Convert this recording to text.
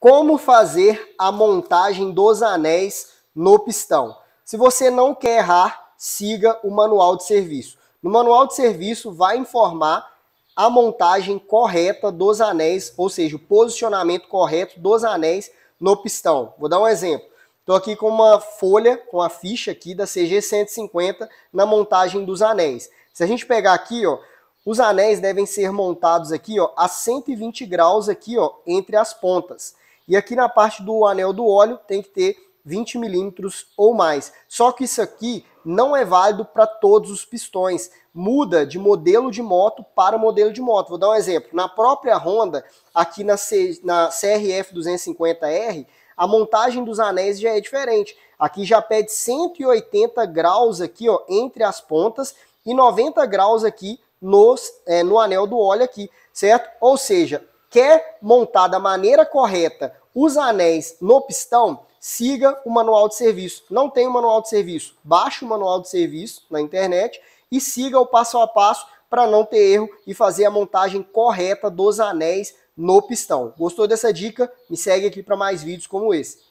como fazer a montagem dos anéis no pistão. Se você não quer errar, siga o manual de serviço. No manual de serviço vai informar a montagem correta dos anéis, ou seja, o posicionamento correto dos anéis no pistão. Vou dar um exemplo. Estou aqui com uma folha, com a ficha aqui da CG 150 na montagem dos anéis. Se a gente pegar aqui, ó, os anéis devem ser montados aqui ó, a 120 graus aqui ó, entre as pontas. E aqui na parte do anel do óleo tem que ter 20 milímetros ou mais. Só que isso aqui não é válido para todos os pistões. Muda de modelo de moto para modelo de moto. Vou dar um exemplo. Na própria Honda, aqui na, C, na CRF 250R, a montagem dos anéis já é diferente. Aqui já pede 180 graus aqui, ó, entre as pontas e 90 graus aqui nos, é, no anel do óleo aqui, certo? Ou seja, Quer montar da maneira correta os anéis no pistão? Siga o manual de serviço. Não tem o manual de serviço? Baixe o manual de serviço na internet e siga o passo a passo para não ter erro e fazer a montagem correta dos anéis no pistão. Gostou dessa dica? Me segue aqui para mais vídeos como esse.